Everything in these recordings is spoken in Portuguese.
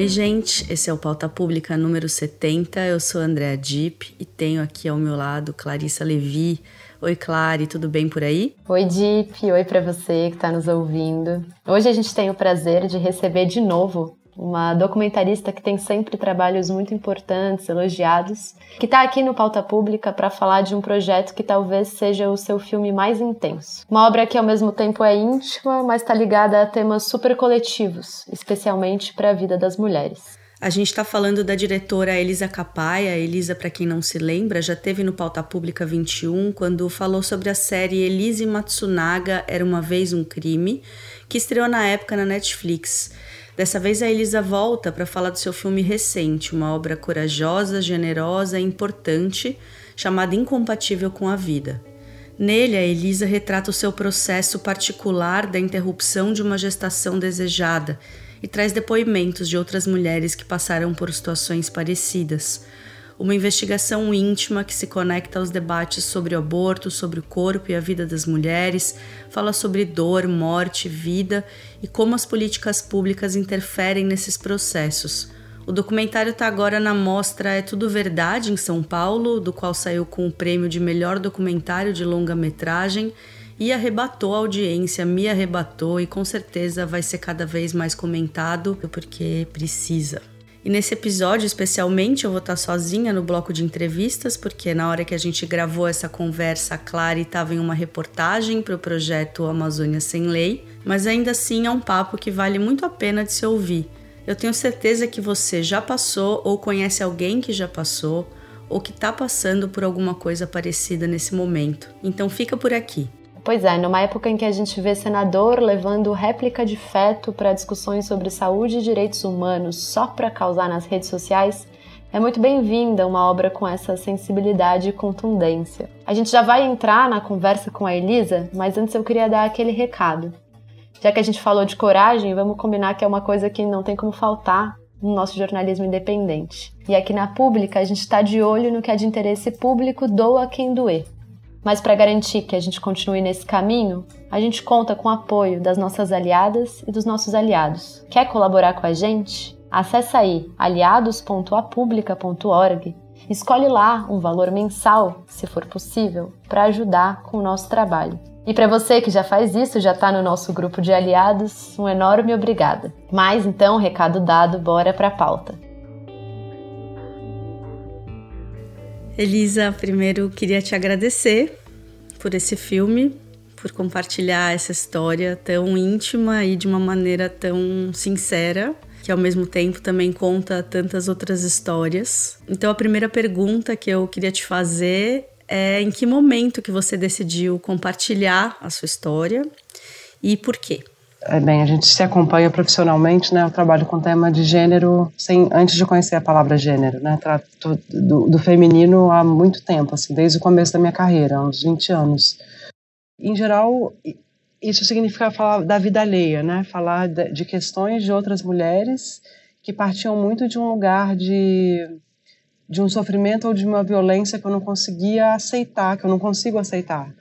Oi, gente, esse é o Pauta Pública número 70. Eu sou Andréa Dip e tenho aqui ao meu lado Clarissa Levi. Oi, Clary, tudo bem por aí? Oi, Dip, oi para você que está nos ouvindo. Hoje a gente tem o prazer de receber de novo uma documentarista que tem sempre trabalhos muito importantes, elogiados, que está aqui no Pauta Pública para falar de um projeto que talvez seja o seu filme mais intenso. Uma obra que ao mesmo tempo é íntima, mas está ligada a temas super coletivos, especialmente para a vida das mulheres. A gente está falando da diretora Elisa Capaia. Elisa, para quem não se lembra, já teve no Pauta Pública 21 quando falou sobre a série Elise Matsunaga Era uma Vez um Crime, que estreou na época na Netflix. Dessa vez a Elisa volta para falar do seu filme recente, uma obra corajosa, generosa e importante, chamada Incompatível com a Vida. Nele, a Elisa retrata o seu processo particular da interrupção de uma gestação desejada e traz depoimentos de outras mulheres que passaram por situações parecidas uma investigação íntima que se conecta aos debates sobre o aborto, sobre o corpo e a vida das mulheres, fala sobre dor, morte, vida e como as políticas públicas interferem nesses processos. O documentário está agora na mostra É Tudo Verdade em São Paulo, do qual saiu com o prêmio de melhor documentário de longa-metragem e arrebatou a audiência, me arrebatou e com certeza vai ser cada vez mais comentado porque precisa. E nesse episódio, especialmente, eu vou estar tá sozinha no bloco de entrevistas, porque na hora que a gente gravou essa conversa, a Clara estava em uma reportagem para o projeto Amazônia Sem Lei, mas ainda assim é um papo que vale muito a pena de se ouvir. Eu tenho certeza que você já passou ou conhece alguém que já passou ou que está passando por alguma coisa parecida nesse momento. Então fica por aqui. Pois é, numa época em que a gente vê senador levando réplica de feto para discussões sobre saúde e direitos humanos só para causar nas redes sociais, é muito bem-vinda uma obra com essa sensibilidade e contundência. A gente já vai entrar na conversa com a Elisa, mas antes eu queria dar aquele recado. Já que a gente falou de coragem, vamos combinar que é uma coisa que não tem como faltar no nosso jornalismo independente. E aqui na Pública, a gente está de olho no que é de interesse público, doa quem doer. Mas para garantir que a gente continue nesse caminho, a gente conta com o apoio das nossas aliadas e dos nossos aliados. Quer colaborar com a gente? Acesse aí aliados.apublica.org. Escolhe lá um valor mensal, se for possível, para ajudar com o nosso trabalho. E para você que já faz isso, já está no nosso grupo de aliados, um enorme obrigada. Mas então, recado dado, bora para a pauta. Elisa, primeiro queria te agradecer por esse filme, por compartilhar essa história tão íntima e de uma maneira tão sincera, que ao mesmo tempo também conta tantas outras histórias. Então a primeira pergunta que eu queria te fazer é em que momento que você decidiu compartilhar a sua história e por quê? é, bem, a gente se acompanha profissionalmente, né? Eu trabalho com tema de gênero sem, antes de conhecer a palavra gênero, né? Trato do, do feminino há muito tempo, assim, desde o começo da minha carreira, há uns 20 anos. Em geral, isso significa falar da vida alheia, né? Falar de questões de outras mulheres que partiam muito de um lugar de de um sofrimento ou de uma violência que eu não conseguia aceitar, que eu não consigo aceitar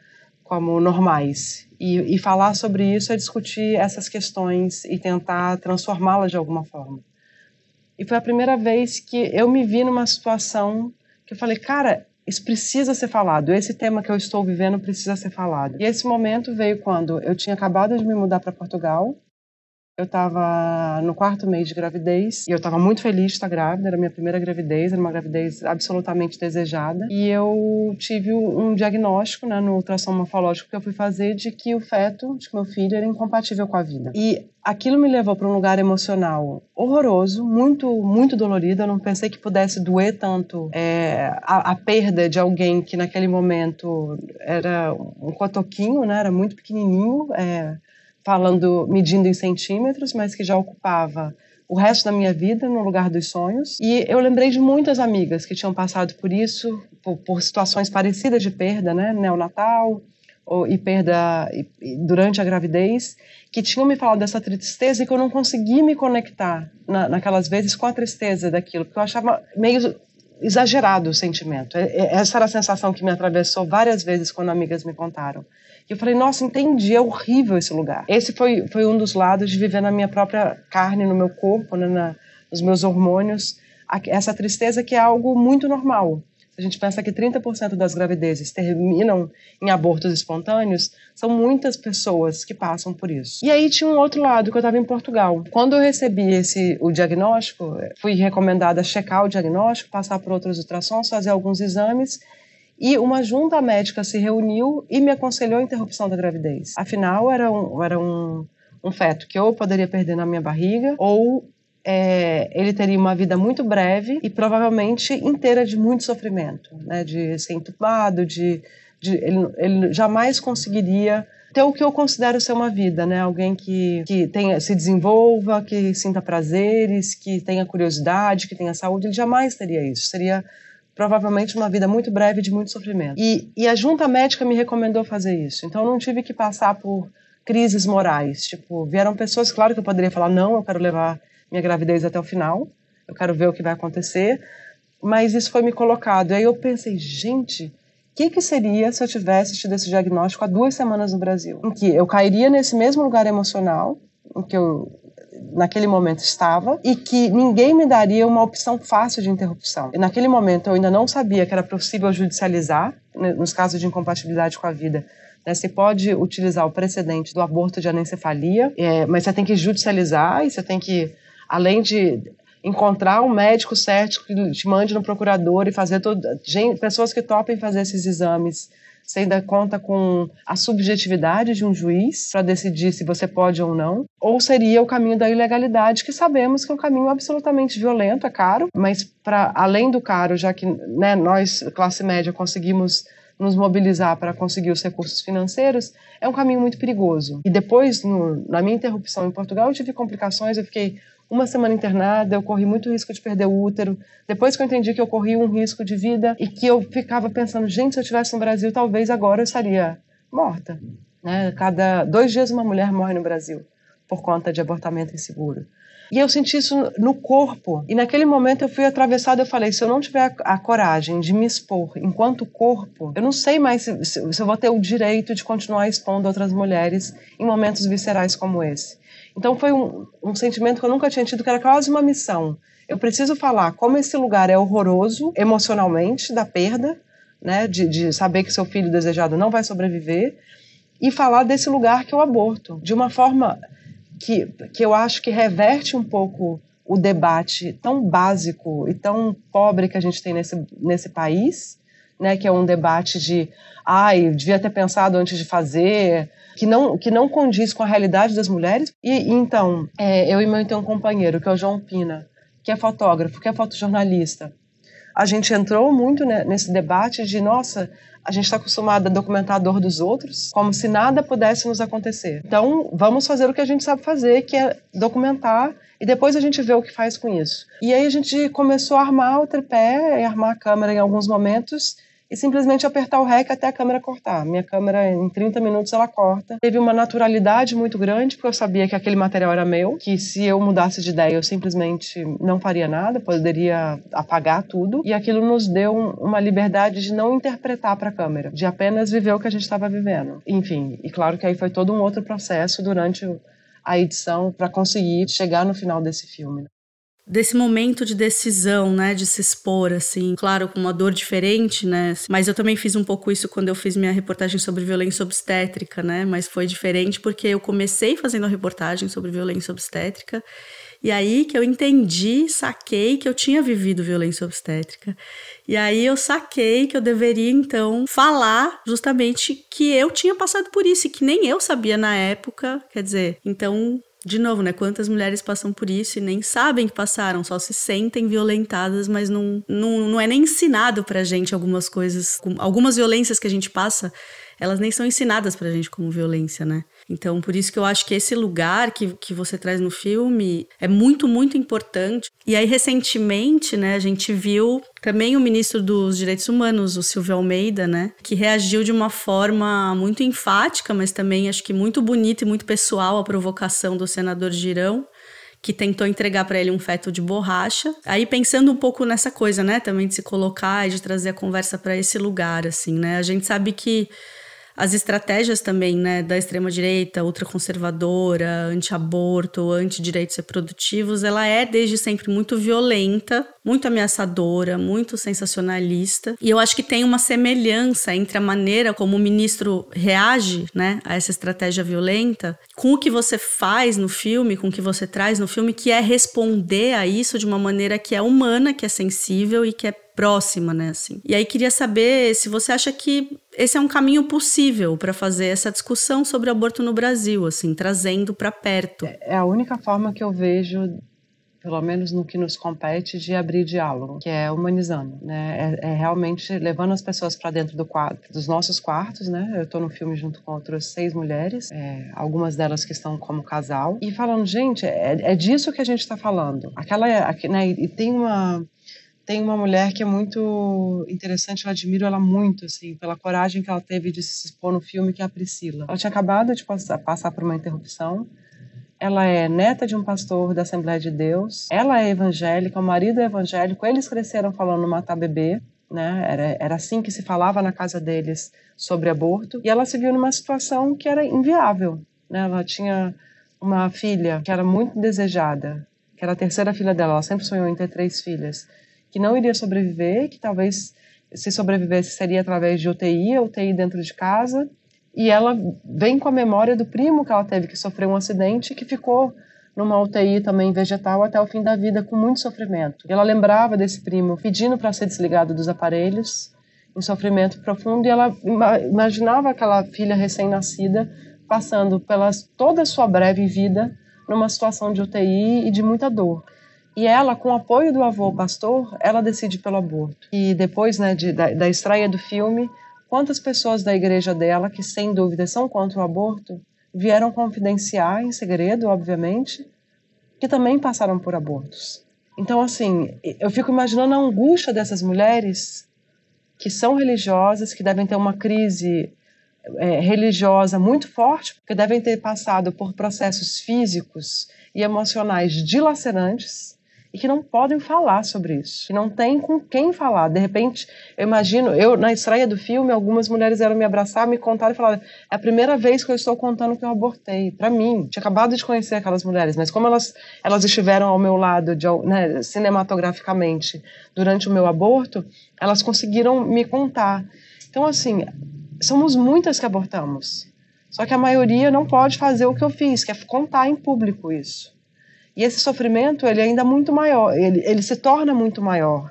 como normais. E, e falar sobre isso é discutir essas questões e tentar transformá-las de alguma forma. E foi a primeira vez que eu me vi numa situação que eu falei, cara, isso precisa ser falado, esse tema que eu estou vivendo precisa ser falado. E esse momento veio quando eu tinha acabado de me mudar para Portugal, eu estava no quarto mês de gravidez e eu estava muito feliz de estar grávida. Era minha primeira gravidez, era uma gravidez absolutamente desejada. E eu tive um diagnóstico né, no ultrassom morfológico que eu fui fazer de que o feto, de que meu filho, era incompatível com a vida. E aquilo me levou para um lugar emocional horroroso, muito, muito dolorido. Eu não pensei que pudesse doer tanto é, a, a, perda de alguém que naquele momento era um cotoquinho, né, era muito pequenininho. É, falando, medindo em centímetros, mas que já ocupava o resto da minha vida no lugar dos sonhos. E eu lembrei de muitas amigas que tinham passado por isso, por, por situações parecidas de perda, né, neonatal ou, e perda e, e durante a gravidez, que tinham me falado dessa tristeza e que eu não consegui me conectar na, naquelas vezes com a tristeza daquilo, porque eu achava meio exagerado o sentimento. É, é, essa era a sensação que me atravessou várias vezes quando amigas me contaram. E eu falei, nossa, entendi, é horrível esse lugar. Esse foi, foi um dos lados de viver na minha própria carne, no meu corpo, né, na, nos meus hormônios, a, essa tristeza que é algo muito normal. Se a gente pensa que 30% das gravidezes terminam em abortos espontâneos, são muitas pessoas que passam por isso. E aí tinha um outro lado, que eu estava em Portugal. Quando eu recebi esse, o diagnóstico, fui recomendada checar o diagnóstico, passar por outros ultrassons, fazer alguns exames, e uma junta médica se reuniu e me aconselhou a interrupção da gravidez. Afinal, era um, era um, um feto que eu poderia perder na minha barriga ou é, ele teria uma vida muito breve e provavelmente inteira de muito sofrimento, né? de ser entubado, de, de ele, ele, jamais conseguiria ter o que eu considero ser uma vida, né? alguém que, que tenha, se desenvolva, que sinta prazeres, que tenha curiosidade, que tenha saúde, ele jamais teria isso, seria provavelmente uma vida muito breve de muito sofrimento. E, e a junta médica me recomendou fazer isso, então eu não tive que passar por crises morais. Tipo, vieram pessoas, claro que eu poderia falar, não, eu quero levar minha gravidez até o final, eu quero ver o que vai acontecer, mas isso foi me colocado. E aí eu pensei, gente, o que, que seria se eu tivesse tido esse diagnóstico há duas semanas no Brasil? Em que eu cairia nesse mesmo lugar emocional, em que eu naquele momento estava e que ninguém me daria uma opção fácil de interrupção. E naquele momento eu ainda não sabia que era possível judicializar né, nos casos de incompatibilidade com a vida você né, pode utilizar o precedente do aborto de anencefalia, é, mas você tem que judicializar e você tem que, além de encontrar um médico certo que te mande no procurador e fazer todo, pessoas que topem fazer esses exames você ainda conta com a subjetividade de um juiz para decidir se você pode ou não. Ou seria o caminho da ilegalidade, que sabemos que é um caminho absolutamente violento, é caro, mas para além do caro, já que né, nós, classe média, conseguimos nos mobilizar para conseguir os recursos financeiros, é um caminho muito perigoso. E depois, no, na minha interrupção em Portugal, eu tive complicações, eu fiquei uma semana internada, eu corri muito risco de perder o útero. Depois que eu entendi que eu corri um risco de vida e que eu ficava pensando, gente, se eu estivesse no Brasil, talvez agora eu estaria morta. Né? Cada dois dias uma mulher morre no Brasil por conta de abortamento inseguro. E eu senti isso no corpo. E naquele momento eu fui atravessada, eu falei, se eu não tiver a, coragem de me expor enquanto corpo, eu não sei mais se, se, se eu vou ter o direito de continuar expondo outras mulheres em momentos viscerais como esse. Então foi um, um, sentimento que eu nunca tinha tido, que era quase uma missão. Eu preciso falar como esse lugar é horroroso emocionalmente da perda, né, de, de saber que seu filho desejado não vai sobreviver, e falar desse lugar que é o aborto, de uma forma que, que eu acho que reverte um pouco o debate tão básico e tão pobre que a gente tem nesse, nesse país, né, que é um debate de, ai, devia ter pensado antes de fazer, que não, que não condiz com a realidade das mulheres. E, então, é, eu e meu então companheiro, que é o João Pina, que é fotógrafo, que é fotojornalista, a gente entrou muito né, nesse debate de, nossa, a gente está acostumado a documentar a dor dos outros, como se nada pudesse nos acontecer. Então, vamos fazer o que a gente sabe fazer, que é documentar e depois a gente vê o que faz com isso. E aí a gente começou a armar o tripé, e armar a câmera em alguns momentos e simplesmente apertar o REC até a câmera cortar. Minha câmera, em 30 minutos, ela corta. Teve uma naturalidade muito grande, porque eu sabia que aquele material era meu, que se eu mudasse de ideia, eu simplesmente não faria nada, poderia apagar tudo. E aquilo nos deu uma liberdade de não interpretar para a câmera, de apenas viver o que a gente estava vivendo. Enfim, e claro que aí foi todo um outro processo durante a edição para conseguir chegar no final desse filme. Né? desse momento de decisão, né, de se expor assim, claro, com uma dor diferente, né? Mas eu também fiz um pouco isso quando eu fiz minha reportagem sobre violência obstétrica, né? Mas foi diferente porque eu comecei fazendo a reportagem sobre violência obstétrica e aí que eu entendi, saquei que eu tinha vivido violência obstétrica. E aí eu saquei que eu deveria então falar justamente que eu tinha passado por isso e que nem eu sabia na época, quer dizer, então de novo, né? Quantas mulheres passam por isso e nem sabem que passaram, só se sentem violentadas, mas não, não, não é nem ensinado pra gente algumas coisas, algumas violências que a gente passa, elas nem são ensinadas pra gente como violência, né? Então, por isso que eu acho que esse lugar que, que você traz no filme é muito, muito importante. E aí, recentemente, né, a gente viu também o ministro dos Direitos Humanos, o Silvio Almeida, né, que reagiu de uma forma muito enfática, mas também acho que muito bonita e muito pessoal à provocação do senador Girão que tentou entregar para ele um feto de borracha. Aí pensando um pouco nessa coisa, né, também de se colocar e de trazer a conversa para esse lugar assim, né? A gente sabe que as estratégias também, né, da extrema-direita, ultraconservadora, anti-aborto, anti-direitos reprodutivos, ela é desde sempre muito violenta, muito ameaçadora, muito sensacionalista. E eu acho que tem uma semelhança entre a maneira como o ministro reage, né, a essa estratégia violenta, com o que você faz no filme, com o que você traz no filme, que é responder a isso de uma maneira que é humana, que é sensível e que é próxima, né, assim. E aí queria saber se você acha que esse é um caminho possível para fazer essa discussão sobre aborto no Brasil, assim, trazendo para perto. É, é a única forma que eu vejo pelo menos no que nos compete, de abrir diálogo, que é humanizando, né? É, é realmente levando as pessoas para dentro do quadro, dos nossos quartos, né? Eu estou no filme junto com outras seis mulheres, é, algumas delas que estão como casal, e falando, gente, é, é disso que a gente está falando. Aquela, né? E tem uma tem uma mulher que é muito interessante, eu admiro ela muito, assim, pela coragem que ela teve de se expor no filme, que é a Priscila. Ela tinha acabado de passar, passar por uma interrupção. Ela é neta de um pastor da Assembleia de Deus. Ela é evangélica, o marido é evangélico. Eles cresceram falando matar bebê, né? Era, era assim que se falava na casa deles sobre aborto. E ela se viu numa situação que era inviável, né? Ela tinha uma filha que era muito desejada, que era a terceira filha dela. Ela sempre sonhou em ter três filhas que não iria sobreviver, que talvez se sobrevivesse seria através de UTI, UTI dentro de casa. E ela vem com a memória do primo que ela teve que sofreu um acidente que ficou numa UTI também vegetal até o fim da vida com muito sofrimento. Ela lembrava desse primo pedindo para ser desligado dos aparelhos, em sofrimento profundo, e ela imaginava aquela filha recém-nascida passando pela toda a sua breve vida numa situação de UTI e de muita dor. E ela, com o apoio do avô pastor, ela decide pelo aborto. E depois né, de, da, da estreia do filme, quantas pessoas da igreja dela, que sem dúvida são contra o aborto, vieram confidenciar em segredo, obviamente, que também passaram por abortos. Então, assim, eu fico imaginando a angústia dessas mulheres que são religiosas, que devem ter uma crise é, religiosa muito forte, porque devem ter passado por processos físicos e emocionais dilacerantes, e que não podem falar sobre isso, que não tem com quem falar. De repente, eu imagino, eu na estreia do filme, algumas mulheres eram me abraçar, me contaram e falaram: é a primeira vez que eu estou contando que eu abortei, para mim. Tinha acabado de conhecer aquelas mulheres, mas como elas, elas estiveram ao meu lado de, né, cinematograficamente durante o meu aborto, elas conseguiram me contar. Então, assim, somos muitas que abortamos. Só que a maioria não pode fazer o que eu fiz, que é contar em público isso. E esse sofrimento, ele é ainda muito maior, ele, ele se torna muito maior.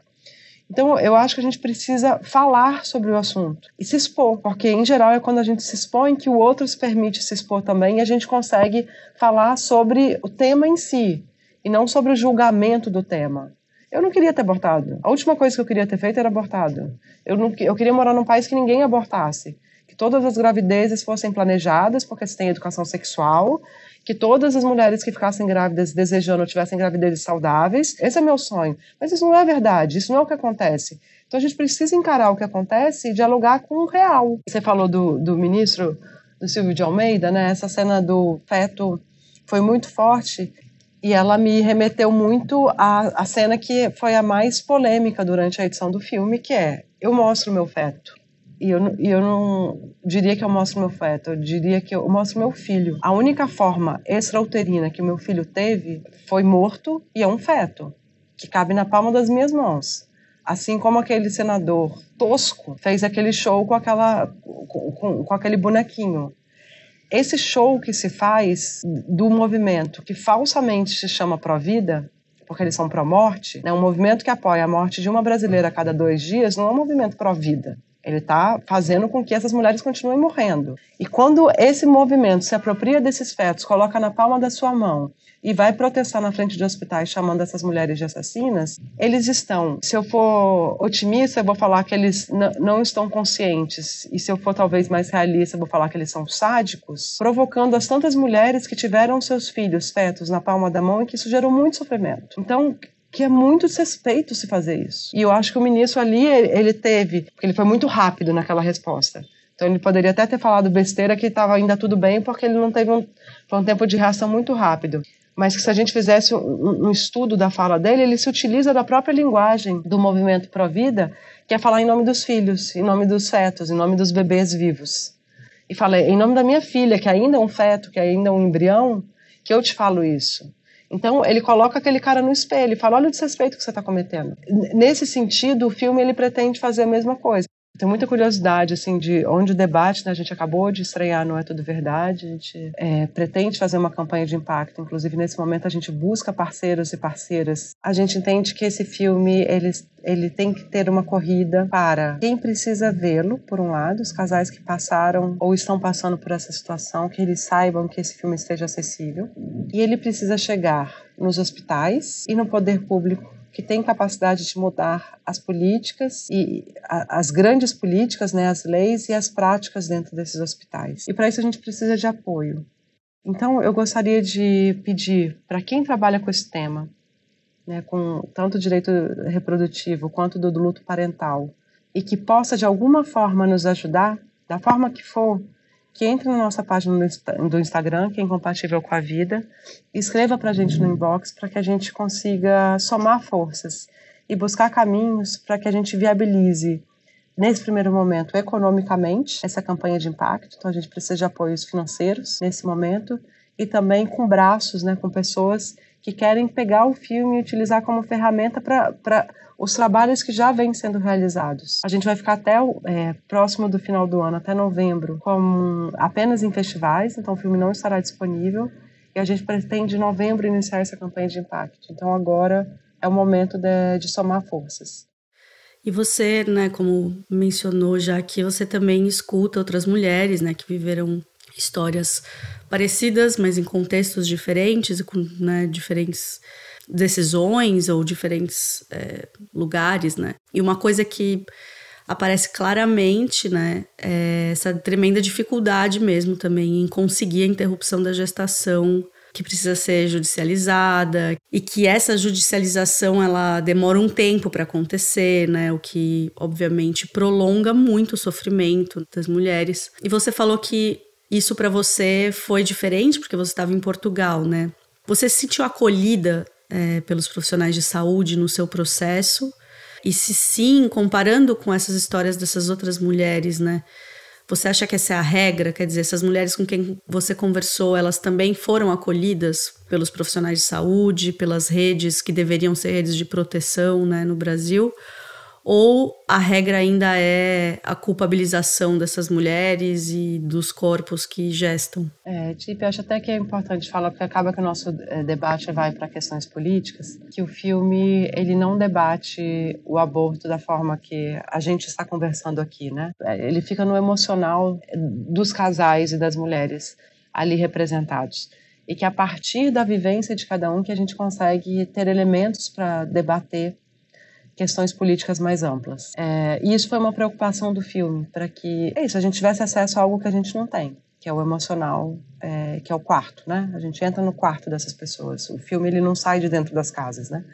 Então, eu acho que a gente precisa falar sobre o assunto e se expor, porque em geral é quando a gente se expõe que o outro se permite se expor também e a gente consegue falar sobre o tema em si e não sobre o julgamento do tema. Eu não queria ter abortado. A última coisa que eu queria ter feito era abortado. Eu, não, eu queria morar num país que ninguém abortasse, que todas as gravidezes fossem planejadas, porque se tem educação sexual, que todas as mulheres que ficassem grávidas desejando tivessem gravidezes saudáveis. Esse é meu sonho. Mas isso não é verdade, isso não é o que acontece. Então a gente precisa encarar o que acontece e dialogar com o real. Você falou do, do ministro, do Silvio de Almeida, né? Essa cena do feto foi muito forte e ela me remeteu muito à, à cena que foi a mais polêmica durante a edição do filme, que é eu mostro meu feto. E eu, eu não diria que eu mostro meu feto, eu diria que eu mostro meu filho. A única forma extrauterina que meu filho teve foi morto e é um feto, que cabe na palma das minhas mãos. Assim como aquele senador tosco fez aquele show com, aquela, com, com, com aquele bonequinho. Esse show que se faz do movimento que falsamente se chama pró-vida, porque eles são pró-morte, né? um movimento que apoia a morte de uma brasileira a cada dois dias, não é um movimento pró-vida. Ele está fazendo com que essas mulheres continuem morrendo. E quando esse movimento se apropria desses fetos, coloca na palma da sua mão e vai protestar na frente de hospitais chamando essas mulheres de assassinas, eles estão, se eu for otimista, eu vou falar que eles não estão conscientes, e se eu for talvez mais realista, eu vou falar que eles são sádicos, provocando as tantas mulheres que tiveram seus filhos fetos na palma da mão e que isso gerou muito sofrimento. Então, que é muito suspeito se fazer isso. E eu acho que o ministro ali, ele teve, porque ele foi muito rápido naquela resposta. Então ele poderia até ter falado besteira que estava ainda tudo bem, porque ele não teve um, um, tempo de reação muito rápido. Mas que se a gente fizesse um, um estudo da fala dele, ele se utiliza da própria linguagem do movimento pró-vida, que é falar em nome dos filhos, em nome dos fetos, em nome dos bebês vivos. E fala, em nome da minha filha, que é ainda é um feto, que é ainda é um embrião, que eu te falo isso. Então ele coloca aquele cara no espelho e fala: olha o desrespeito que você está cometendo. Nesse sentido, o filme ele pretende fazer a mesma coisa tenho muita curiosidade, assim, de onde o debate, né, a gente acabou de estrear Não É Tudo Verdade, a gente é, pretende fazer uma campanha de impacto, inclusive nesse momento a gente busca parceiros e parceiras. A gente entende que esse filme, ele, ele tem que ter uma corrida para quem precisa vê-lo, por um lado, os casais que passaram ou estão passando por essa situação, que eles saibam que esse filme esteja acessível, e ele precisa chegar nos hospitais e no poder público que tem capacidade de mudar as políticas e a, as grandes políticas, né, as leis e as práticas dentro desses hospitais. E para isso a gente precisa de apoio. Então, eu gostaria de pedir para quem trabalha com esse tema, né, com tanto direito reprodutivo quanto do luto parental, e que possa de alguma forma nos ajudar, da forma que for, que entre na nossa página do Instagram, que é incompatível com a vida, escreva para a gente no inbox para que a gente consiga somar forças e buscar caminhos para que a gente viabilize, nesse primeiro momento, economicamente, essa campanha de impacto. Então, a gente precisa de apoios financeiros nesse momento e também com braços, né, com pessoas que querem pegar o filme e utilizar como ferramenta para os trabalhos que já vêm sendo realizados. A gente vai ficar até o, é, próximo do final do ano, até novembro, com, apenas em festivais, então o filme não estará disponível. E a gente pretende em novembro iniciar essa campanha de impacto. Então agora é o momento de, de somar forças. E você, né, como mencionou já aqui, você também escuta outras mulheres, né, que viveram histórias parecidas, mas em contextos diferentes e com né, diferentes decisões ou diferentes é, lugares, né? E uma coisa que aparece claramente, né, é essa tremenda dificuldade mesmo também em conseguir a interrupção da gestação que precisa ser judicializada e que essa judicialização ela demora um tempo para acontecer, né? O que obviamente prolonga muito o sofrimento das mulheres. E você falou que isso para você foi diferente porque você estava em Portugal, né? Você se sentiu acolhida é, pelos profissionais de saúde no seu processo? E se sim, comparando com essas histórias dessas outras mulheres, né? Você acha que essa é a regra? Quer dizer, essas mulheres com quem você conversou, elas também foram acolhidas pelos profissionais de saúde, pelas redes que deveriam ser redes de proteção, né, no Brasil? Ou a regra ainda é a culpabilização dessas mulheres e dos corpos que gestam? É, Tipe, acho até que é importante falar, porque acaba que o nosso é, debate vai para questões políticas, que o filme ele não debate o aborto da forma que a gente está conversando aqui, né? É, ele fica no emocional dos casais e das mulheres ali representados e que a partir da vivência de cada um que a gente consegue ter elementos para debater questões políticas mais amplas. É, e isso foi uma preocupação do filme, para que é isso, a gente tivesse acesso a algo que a gente não tem, que é o emocional, é, que é o quarto, né? A gente entra no quarto dessas pessoas. O filme ele não sai de dentro das casas, né?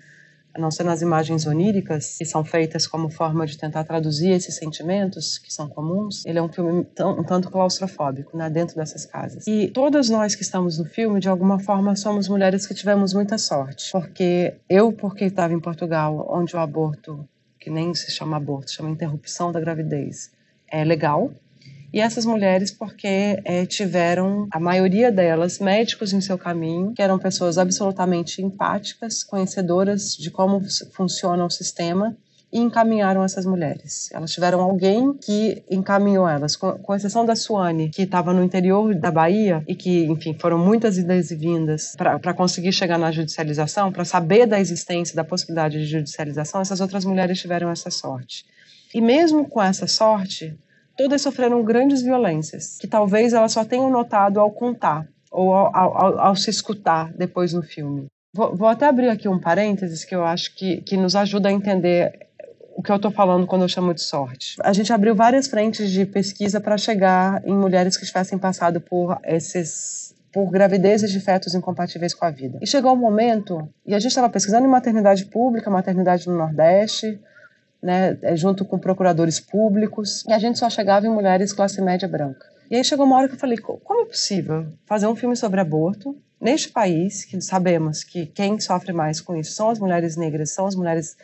a não ser nas imagens oníricas, que são feitas como forma de tentar traduzir esses sentimentos que são comuns, ele é um filme tão, um tanto claustrofóbico, né, dentro dessas casas. E todas nós que estamos no filme, de alguma forma, somos mulheres que tivemos muita sorte, porque eu, porque estava em Portugal, onde o aborto, que nem se chama aborto, chama interrupção da gravidez, é legal, e essas mulheres, porque é, tiveram, a maioria delas, médicos em seu caminho, que eram pessoas absolutamente empáticas, conhecedoras de como funciona o sistema e encaminharam essas mulheres. Elas tiveram alguém que encaminhou elas, com, com exceção da Suane, que estava no interior da Bahia e que, enfim, foram muitas idas e vindas para conseguir chegar na judicialização, para saber da existência, da possibilidade de judicialização, essas outras mulheres tiveram essa sorte. E mesmo com essa sorte, Todas sofreram grandes violências, que talvez elas só tenham notado ao contar ou ao, ao, ao se escutar depois no filme. Vou, vou, até abrir aqui um parênteses que eu acho que, que nos ajuda a entender o que eu estou falando quando eu chamo de sorte. A gente abriu várias frentes de pesquisa para chegar em mulheres que tivessem passado por esses por gravidezes de fetos incompatíveis com a vida. E chegou o um momento, e a gente estava pesquisando em maternidade pública, maternidade no Nordeste, né, é, junto com procuradores públicos, e a gente só chegava em mulheres classe média branca. E aí chegou uma hora que eu falei, como é possível fazer um filme sobre aborto neste país, que sabemos que quem sofre mais com isso são as mulheres negras, são as mulheres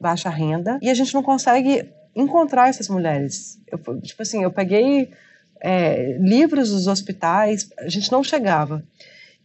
baixa renda, e a gente não consegue encontrar essas mulheres. Eu, tipo assim, eu peguei é, livros dos hospitais, a gente não chegava.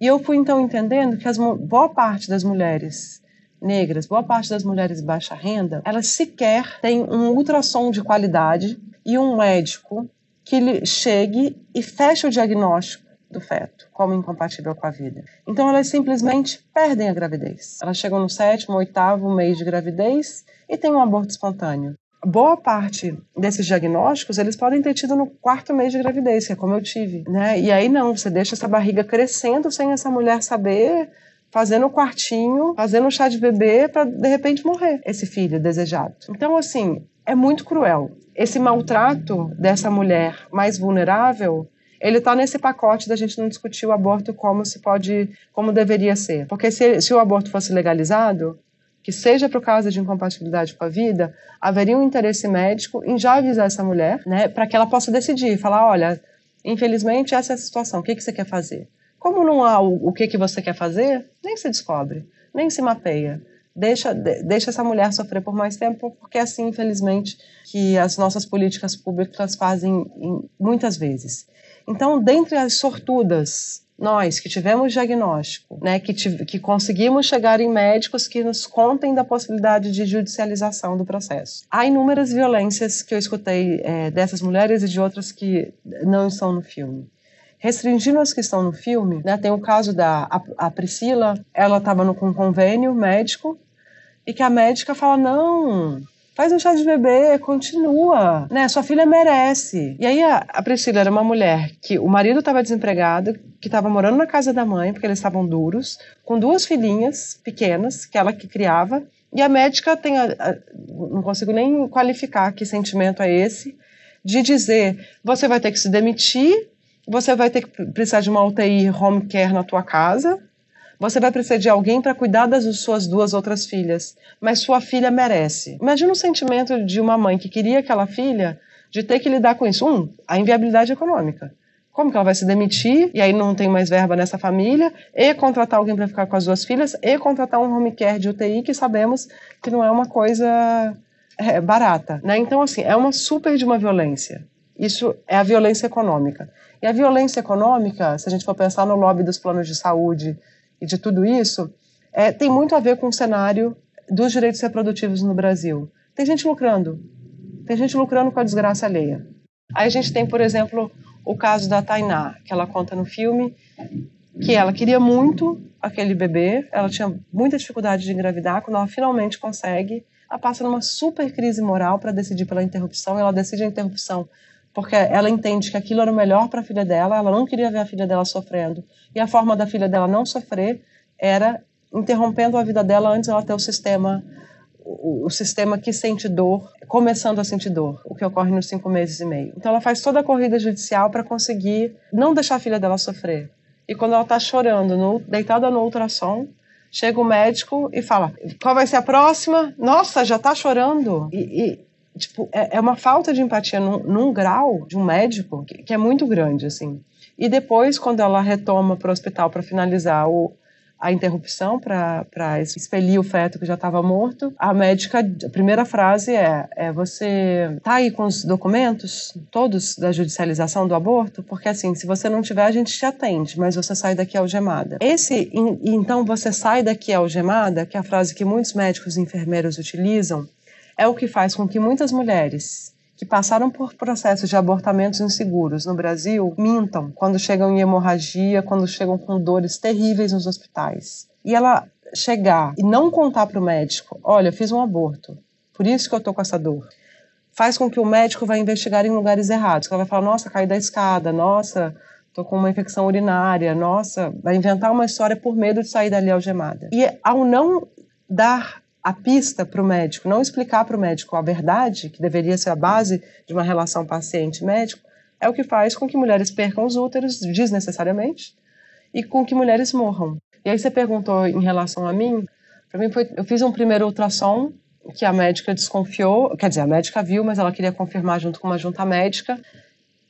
E eu fui então entendendo que a boa parte das mulheres negras, boa parte das mulheres de baixa renda, elas sequer têm um ultrassom de qualidade e um médico que lhe chegue e feche o diagnóstico do feto como incompatível com a vida. Então elas simplesmente perdem a gravidez. Elas chegam no sétimo, oitavo mês de gravidez e têm um aborto espontâneo. Boa parte desses diagnósticos eles podem ter tido no quarto mês de gravidez, que é como eu tive, né? E aí não, você deixa essa barriga crescendo sem essa mulher saber fazendo um quartinho, fazendo um chá de bebê para de repente morrer esse filho desejado. Então, assim, é muito cruel. Esse maltrato dessa mulher mais vulnerável ele está nesse pacote da gente não discutir o aborto como se pode, como deveria ser. Porque se, se o aborto fosse legalizado, que seja por causa de incompatibilidade com a vida, haveria um interesse médico em já avisar essa mulher, né, para que ela possa decidir, falar, olha, infelizmente essa é a situação, o que, que você quer fazer? Como não há o, o que, que você quer fazer, nem se descobre, nem se mapeia. Deixa, de, deixa essa mulher sofrer por mais tempo, porque é assim, infelizmente, que as nossas políticas públicas fazem em, muitas vezes. Então, dentre as sortudas nós que tivemos diagnóstico, né, que, tive, que conseguimos chegar em médicos que nos contem da possibilidade de judicialização do processo. Há inúmeras violências que eu escutei é, dessas mulheres e de outras que não estão no filme. Restringindo as que estão no filme, né, tem o caso da a, a Priscila, ela estava no um convênio médico e que a médica fala: não, faz um chá de bebê, continua, né? Sua filha merece. E aí a, a Priscila era uma mulher que o marido estava desempregado, que estava morando na casa da mãe, porque eles estavam duros, com duas filhinhas pequenas, que ela que criava. E a médica tem, a, a, não consigo nem qualificar que sentimento é esse, de dizer: você vai ter que se demitir você vai ter que precisar de uma UTI home care na tua casa, você vai precisar de alguém para cuidar das suas duas outras filhas, mas sua filha merece. Imagina o sentimento de uma mãe que queria aquela filha de ter que lidar com isso. Um, a inviabilidade econômica. Como que ela vai se demitir e aí não tem mais verba nessa família, e contratar alguém para ficar com as duas filhas, e contratar um home care de UTI, que sabemos que não é uma coisa é, barata. Né? Então, assim, é uma super de uma violência. Isso é a violência econômica. E a violência econômica, se a gente for pensar no lobby dos planos de saúde e de tudo isso, é, tem muito a ver com o cenário dos direitos reprodutivos no Brasil. Tem gente lucrando. Tem gente lucrando com a desgraça alheia. Aí a gente tem, por exemplo, o caso da Tainá, que ela conta no filme que ela queria muito aquele bebê, ela tinha muita dificuldade de engravidar, quando ela finalmente consegue, ela passa numa super crise moral para decidir pela interrupção, ela decide a interrupção porque ela entende que aquilo era o melhor para a filha dela, ela não queria ver a filha dela sofrendo. E a forma da filha dela não sofrer era interrompendo a vida dela antes ela ter o sistema o, sistema que sente dor, começando a sentir dor, o que ocorre nos cinco meses e meio. Então ela faz toda a corrida judicial para conseguir não deixar a filha dela sofrer. E quando ela está chorando, no, deitada no ultrassom, chega o médico e fala: qual vai ser a próxima? Nossa, já está chorando. E, e tipo, é, é uma falta de empatia num, num grau de um médico que, que, é muito grande, assim. E depois, quando ela retoma para o hospital para finalizar o, a interrupção, para expelir o feto que já estava morto, a médica, a primeira frase é, é você tá aí com os documentos todos da judicialização do aborto? Porque assim, se você não tiver, a gente te atende, mas você sai daqui algemada. Esse, então, você sai daqui algemada, que é a frase que muitos médicos e enfermeiros utilizam, é o que faz com que muitas mulheres que passaram por processos de abortamentos inseguros no Brasil mintam quando chegam em hemorragia, quando chegam com dores terríveis nos hospitais. E ela chegar e não contar para o médico: olha, eu fiz um aborto, por isso que eu estou com essa dor. Faz com que o médico vá investigar em lugares errados. Ela vai falar: nossa, caí da escada, nossa, estou com uma infecção urinária, nossa, vai inventar uma história por medo de sair dali algemada. E ao não dar a pista para o médico, não explicar para o médico a verdade, que deveria ser a base de uma relação paciente-médico, é o que faz com que mulheres percam os úteros desnecessariamente e com que mulheres morram. E aí você perguntou em relação a mim, para mim foi, eu fiz um primeiro ultrassom que a médica desconfiou, quer dizer, a médica viu, mas ela queria confirmar junto com uma junta médica.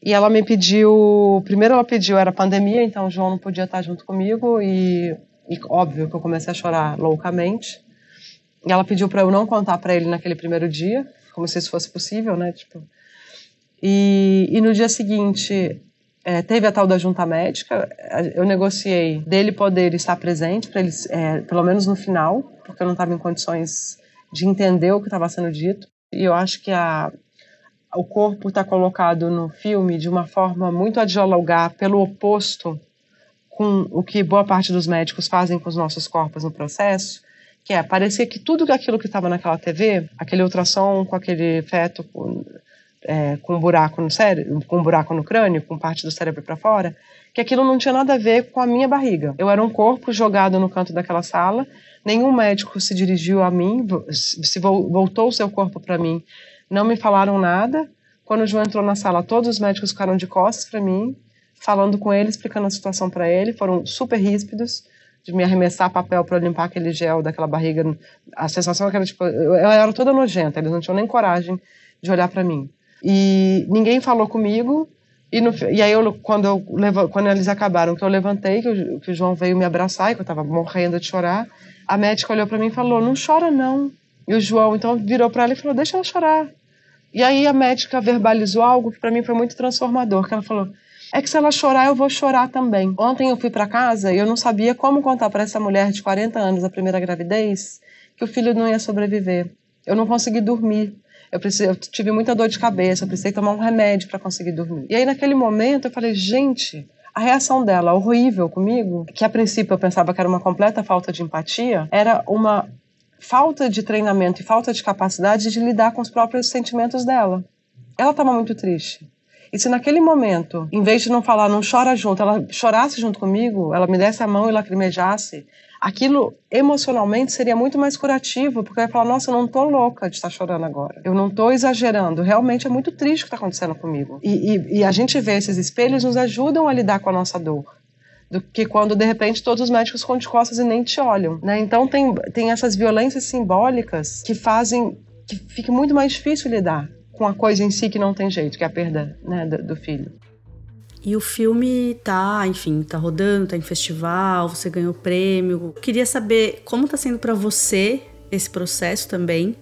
E ela me pediu, primeiro ela pediu, era pandemia, então o João não podia estar junto comigo e, e óbvio que eu comecei a chorar loucamente. Ela pediu para eu não contar para ele naquele primeiro dia, como se isso fosse possível, né? Tipo. E, e no dia seguinte, é, teve a tal da junta médica. Eu negociei dele poder estar presente, para ele, é, pelo menos no final, porque eu não estava em condições de entender o que estava sendo dito. E eu acho que a, o corpo está colocado no filme de uma forma muito a dialogar pelo oposto com o que boa parte dos médicos fazem com os nossos corpos no processo, que é, parecia que tudo aquilo que estava naquela TV, aquele ultrassom com aquele feto com, é, com um buraco no cérebro, com um buraco no crânio, com parte do cérebro para fora, que aquilo não tinha nada a ver com a minha barriga. Eu era um corpo jogado no canto daquela sala, nenhum médico se dirigiu a mim, se voltou o seu corpo para mim, não me falaram nada. Quando o João entrou na sala, todos os médicos ficaram de costas para mim, falando com ele, explicando a situação para ele, foram super ríspidos de me arremessar papel para limpar aquele gel daquela barriga. A sensação é era tipo, eu, era toda nojenta, eles não tinham nem coragem de olhar para mim. E ninguém falou comigo. E, no, e aí, eu, quando, eu, quando eles acabaram, que eu levantei, que, que o João veio me abraçar e que eu estava morrendo de chorar, a médica olhou para mim e falou: Não chora, não. E o João, então, virou para ela e falou: Deixa ela chorar. E aí a médica verbalizou algo que para mim foi muito transformador, que ela falou: é que se ela chorar, eu vou chorar também. Ontem eu fui para casa e eu não sabia como contar para essa mulher de 40 anos a primeira gravidez que o filho não ia sobreviver. Eu não consegui dormir. Eu, precisei, eu tive muita dor de cabeça, eu precisei tomar um remédio para conseguir dormir. E aí, naquele momento, eu falei, gente, a reação dela, horrível comigo, que a princípio eu pensava que era uma completa falta de empatia, era uma falta de treinamento e falta de capacidade de lidar com os próprios sentimentos dela. Ela estava muito triste. E se naquele momento, em vez de não falar, não chora junto, ela chorasse junto comigo, ela me desse a mão e lacrimejasse, aquilo emocionalmente seria muito mais curativo, porque eu ia falar, nossa, eu não tô louca de estar chorando agora. Eu não tô exagerando. Realmente é muito triste o que está acontecendo comigo. E, e, e a gente vê esses espelhos nos ajudam a lidar com a nossa dor do que quando de repente todos os médicos ficam de costas e nem te olham, né? Então tem, tem essas violências simbólicas que fazem que fique muito mais difícil lidar com a coisa em si que não tem jeito, que é a perda né, do filho. E o filme tá, enfim, tá rodando, tá em festival, você ganhou prêmio. queria saber como tá sendo para você esse processo também,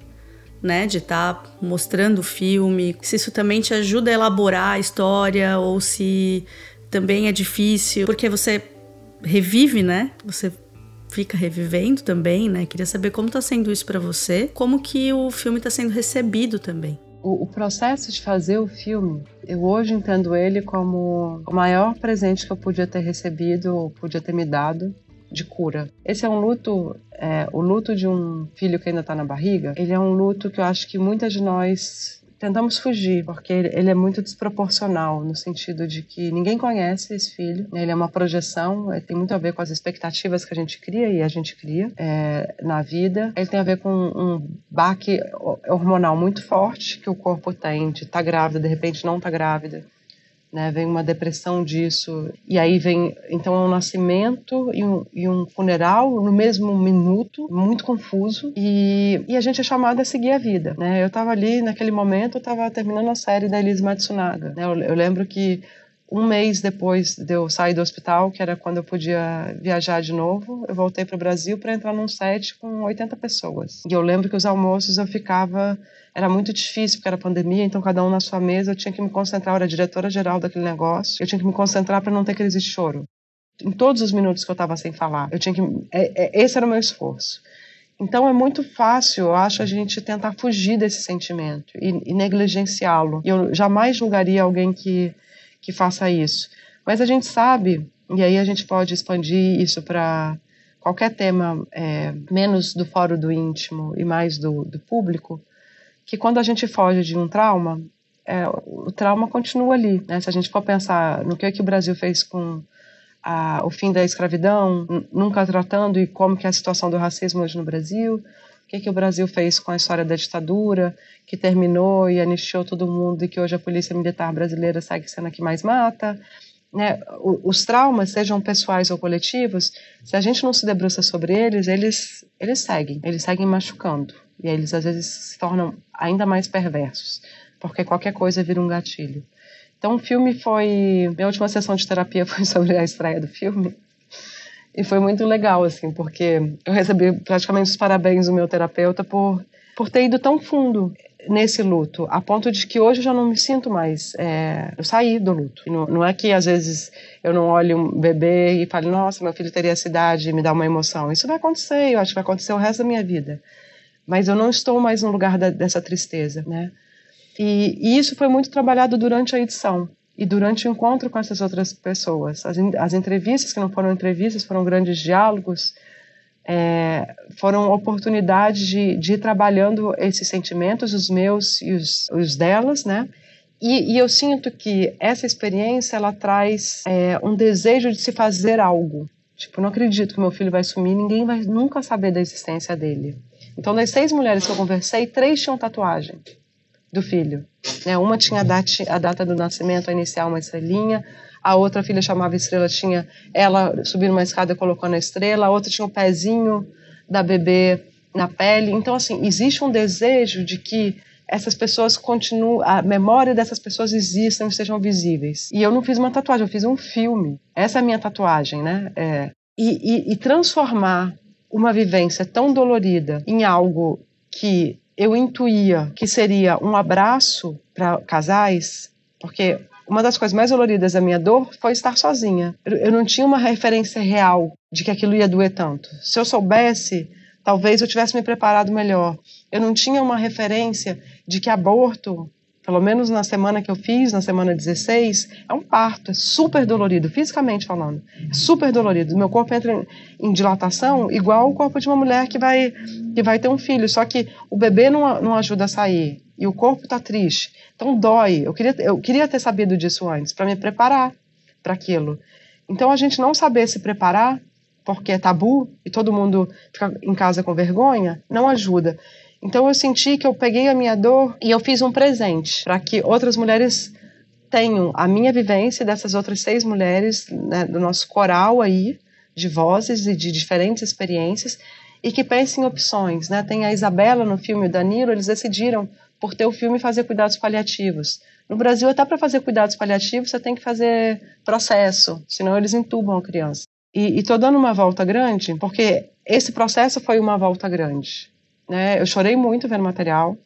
né, de estar tá mostrando o filme, se isso também te ajuda a elaborar a história ou se também é difícil, porque você revive, né? Você fica revivendo também, né? Queria saber como tá sendo isso para você, como que o filme tá sendo recebido também. O, o, processo de fazer o filme, eu hoje entendo ele como o maior presente que eu podia ter recebido ou podia ter me dado de cura. Esse é um luto, é, o luto de um filho que ainda está na barriga. Ele é um luto que eu acho que muitas de nós Tentamos fugir, porque ele é muito desproporcional, no sentido de que ninguém conhece esse filho, né? ele é uma projeção, é, tem muito a ver com as expectativas que a gente cria e a gente cria é, na vida. Ele tem a ver com um baque hormonal muito forte que o corpo tem de estar tá grávida, de repente não estar tá grávida né? Vem uma depressão disso e aí vem então é um nascimento e um, e um funeral no mesmo minuto, muito confuso e, e a gente é chamado a seguir a vida, né? Eu estava ali naquele momento, eu estava terminando a série da Elise Matsunaga, né? eu, eu lembro que um mês depois de eu sair do hospital, que era quando eu podia viajar de novo, eu voltei para o Brasil para entrar num set com 80 pessoas. E eu lembro que os almoços eu ficava. Era muito difícil, porque era pandemia, então cada um na sua mesa, eu tinha que me concentrar, eu era diretora-geral daquele negócio, eu tinha que me concentrar para não ter crise de choro. Em todos os minutos que eu estava sem falar, eu tinha que. É, é, esse era o meu esforço. Então é muito fácil, eu acho, a gente tentar fugir desse sentimento e, e negligenciá-lo. E eu jamais julgaria alguém que que faça isso. Mas a gente sabe, e aí a gente pode expandir isso para qualquer tema, é, menos do fórum do íntimo e mais do, do público, que quando a gente foge de um trauma, é, o trauma continua ali. Né? Se a gente for pensar no que, é que o Brasil fez com a, o fim da escravidão, nunca tratando e como que é a situação do racismo hoje no Brasil, que, é que o Brasil fez com a história da ditadura, que terminou e anistiou todo mundo e que hoje a polícia militar brasileira segue sendo a que mais mata. Né? Os traumas, sejam pessoais ou coletivos, se a gente não se debruça sobre eles, eles, eles seguem, eles seguem machucando. E eles às vezes se tornam ainda mais perversos, porque qualquer coisa vira um gatilho. Então o filme foi. Minha última sessão de terapia foi sobre a estreia do filme. E foi muito legal, assim, porque eu recebi praticamente os parabéns do meu terapeuta por, por ter ido tão fundo nesse luto, a ponto de que hoje eu já não me sinto mais. É, eu saí do luto. Não, não, é que às vezes eu não olho um bebê e falo, nossa, meu filho teria essa idade e me dá uma emoção. Isso vai acontecer, eu acho que vai acontecer o resto da minha vida. Mas eu não estou mais no lugar da, dessa tristeza, né? E, e isso foi muito trabalhado durante a edição e durante o encontro com essas outras pessoas. As, as entrevistas que não foram entrevistas foram grandes diálogos, é, foram oportunidades de, de ir trabalhando esses sentimentos, os meus e os, os delas, né? E, e, eu sinto que essa experiência ela traz é, um desejo de se fazer algo. Tipo, não acredito que meu filho vai sumir, ninguém vai nunca saber da existência dele. Então, das seis mulheres que eu conversei, três tinham tatuagem do filho. Né? Uma tinha a data, a data do nascimento, a inicial, uma estrelinha. A outra filha chamava estrela, tinha ela subindo uma escada e colocou na estrela. A outra tinha o um pezinho da bebê na pele. Então, assim, existe um desejo de que essas pessoas continuam, a memória dessas pessoas existam e sejam visíveis. E eu não fiz uma tatuagem, eu fiz um filme. Essa é a minha tatuagem, né? É. E, e, e transformar uma vivência tão dolorida em algo que eu intuía que seria um abraço para casais, porque uma das coisas mais doloridas da minha dor foi estar sozinha. Eu não tinha uma referência real de que aquilo ia doer tanto. Se eu soubesse, talvez eu tivesse me preparado melhor. Eu não tinha uma referência de que aborto pelo menos na semana que eu fiz, na semana 16, é um parto, é super dolorido, fisicamente falando. É super dolorido. Meu corpo entra em, dilatação igual o corpo de uma mulher que vai, que vai ter um filho, só que o bebê não, não ajuda a sair e o corpo está triste. Então dói. Eu queria, eu queria ter sabido disso antes, para me preparar para aquilo. Então a gente não saber se preparar porque é tabu e todo mundo fica em casa com vergonha, não ajuda. Então eu senti que eu peguei a minha dor e eu fiz um presente para que outras mulheres tenham a minha vivência dessas outras seis mulheres né, do nosso coral aí de vozes e de diferentes experiências e que pensem em opções, né? Tem a Isabela no filme, o Danilo, eles decidiram por ter o filme fazer cuidados paliativos. No Brasil, até para fazer cuidados paliativos, você tem que fazer processo, senão eles entubam a criança. E estou dando uma volta grande, porque esse processo foi uma volta grande né? Eu chorei muito vendo o material.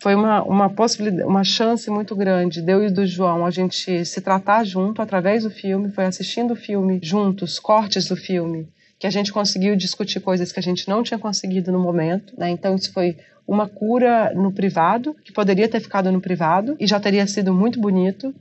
Foi uma, uma possibilidade, uma chance muito grande de eu e do João a gente se tratar junto através do filme, foi assistindo o filme juntos, cortes do filme, que a gente conseguiu discutir coisas que a gente não tinha conseguido no momento, né? Então isso foi uma cura no privado, que poderia ter ficado no privado e já teria sido muito bonito,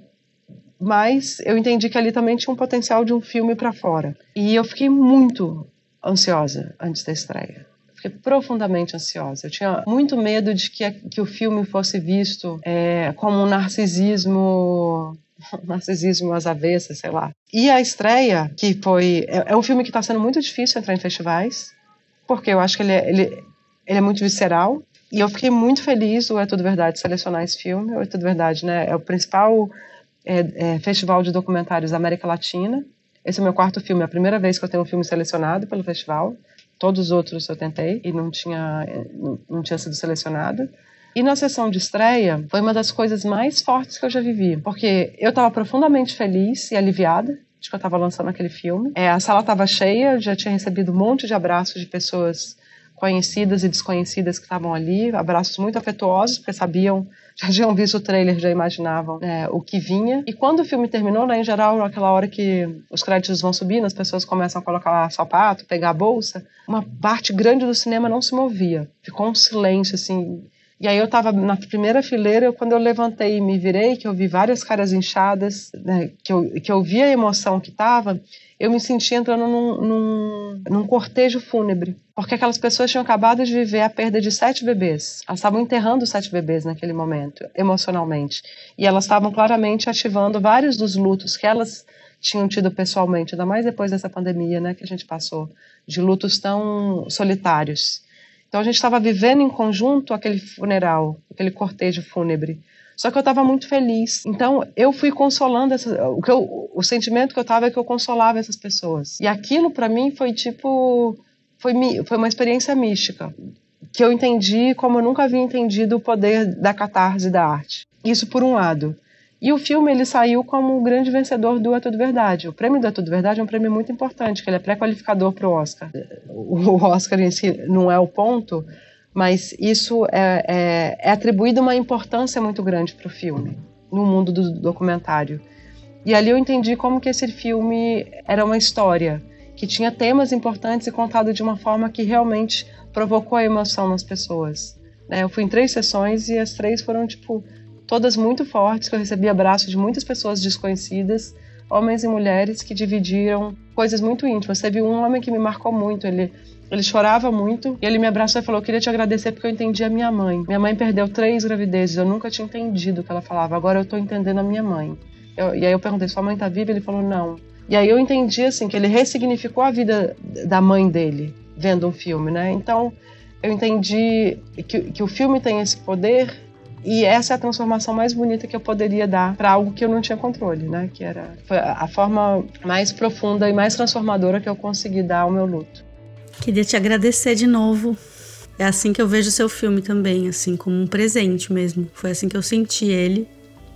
mas eu entendi que ali também tinha um potencial de um filme para fora. E eu fiquei muito ansiosa antes da estreia fiquei profundamente ansiosa. Eu tinha muito medo de que, que o filme fosse visto é, como um narcisismo narcisismo às avessas, sei lá. E a estreia, que foi. É, é um filme que está sendo muito difícil entrar em festivais, porque eu acho que ele é, ele, ele é muito visceral. E eu fiquei muito feliz do É Tudo Verdade selecionar esse filme. O É Tudo Verdade, né? É o principal é, é, festival de documentários da América Latina. Esse é o meu quarto filme, é a primeira vez que eu tenho um filme selecionado pelo festival. Todos os outros eu tentei e não tinha, não tinha sido selecionada. E na sessão de estreia foi uma das coisas mais fortes que eu já vivi, porque eu estava profundamente feliz e aliviada de que eu estava lançando aquele filme. É, a sala estava cheia, eu já tinha recebido um monte de abraços de pessoas conhecidas e desconhecidas que estavam ali, abraços muito afetuosos, porque sabiam, já tinham visto o trailer, já imaginavam é, o que vinha. E quando o filme terminou, né, em geral, aquela hora que os créditos vão subindo, as pessoas começam a colocar sapato, pegar a bolsa, uma parte grande do cinema não se movia. Ficou um silêncio, assim, e aí eu estava na primeira fileira, eu, quando eu levantei e me virei, que eu vi várias caras inchadas, né, que, eu, que eu vi a emoção que estava, eu me senti entrando num, num, num, cortejo fúnebre. Porque aquelas pessoas tinham acabado de viver a perda de sete bebês. Elas estavam enterrando sete bebês naquele momento, emocionalmente. E elas estavam claramente ativando vários dos lutos que elas tinham tido pessoalmente, ainda mais depois dessa pandemia né, que a gente passou, de lutos tão solitários. Então a gente estava vivendo em conjunto aquele funeral, aquele cortejo fúnebre. Só que eu estava muito feliz. Então eu fui consolando essas, o que eu, o sentimento que eu estava é que eu consolava essas pessoas. E aquilo para mim foi tipo foi foi uma experiência mística que eu entendi como eu nunca havia entendido o poder da catarse da arte. Isso por um lado. E o filme ele saiu como o grande vencedor do É Tudo Verdade. O prêmio do É Tudo Verdade é um prêmio muito importante, que ele é pré-qualificador para o Oscar. O Oscar em si não é o ponto, mas isso é, é, é atribuído uma importância muito grande para o filme, no mundo do documentário. E ali eu entendi como que esse filme era uma história, que tinha temas importantes e contado de uma forma que realmente provocou a emoção nas pessoas. Né? Eu fui em três sessões e as três foram, tipo, todas muito fortes, que eu recebi abraços de muitas pessoas desconhecidas, homens e mulheres que dividiram coisas muito íntimas. Teve um homem que me marcou muito, ele ele chorava muito e ele me abraçou e falou: Eu queria te agradecer porque eu entendi a minha mãe. Minha mãe perdeu três gravidezes, eu nunca tinha entendido o que ela falava, agora eu tô entendendo a minha mãe. Eu, e aí eu perguntei: Sua mãe tá viva? Ele falou: Não. E aí eu entendi, assim, que ele ressignificou a vida da mãe dele vendo um filme, né? Então eu entendi que, que o filme tem esse poder e essa é a transformação mais bonita que eu poderia dar para algo que eu não tinha controle, né? Que era a forma mais profunda e mais transformadora que eu consegui dar ao meu luto. Queria te agradecer de novo. É assim que eu vejo o seu filme também, assim, como um presente mesmo. Foi assim que eu senti ele.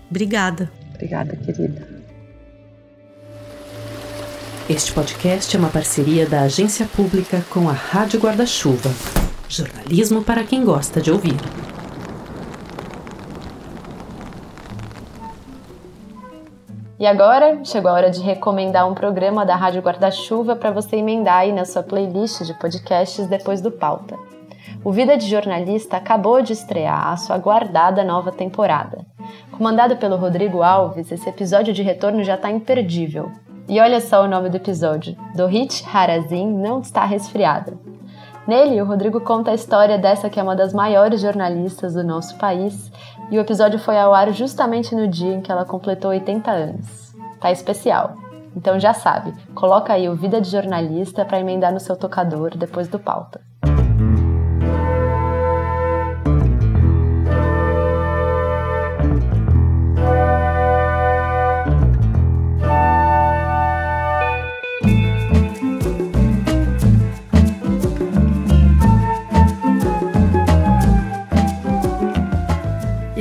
Obrigada. Obrigada, querida. Este podcast é uma parceria da agência pública com a Rádio Guarda-Chuva. Jornalismo para quem gosta de ouvir. E agora chegou a hora de recomendar um programa da Rádio Guarda-Chuva para você emendar aí na sua playlist de podcasts depois do pauta. O Vida de Jornalista acabou de estrear a sua aguardada nova temporada. Comandado pelo Rodrigo Alves, esse episódio de retorno já está imperdível. E olha só o nome do episódio: Dorit Harazin não está resfriada. Nele, o Rodrigo conta a história dessa que é uma das maiores jornalistas do nosso país e o episódio foi ao ar justamente no dia em que ela completou 80 anos. Tá especial. Então já sabe, coloca aí o Vida de Jornalista para emendar no seu tocador depois do pauta.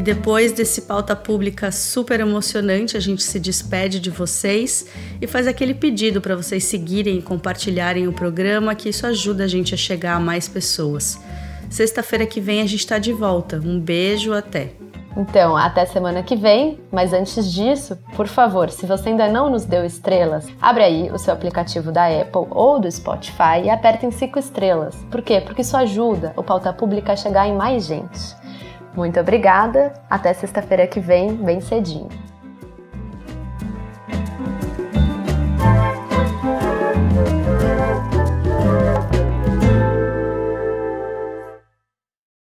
E depois desse pauta pública super emocionante, a gente se despede de vocês e faz aquele pedido para vocês seguirem e compartilharem o programa, que isso ajuda a gente a chegar a mais pessoas. Sexta-feira que vem a gente está de volta. Um beijo, até! Então, até semana que vem, mas antes disso, por favor, se você ainda não nos deu estrelas, abre aí o seu aplicativo da Apple ou do Spotify e aperta em 5 estrelas. Por quê? Porque isso ajuda o Pauta Pública a chegar em mais gente. Muito obrigada, até sexta-feira que vem, bem cedinho.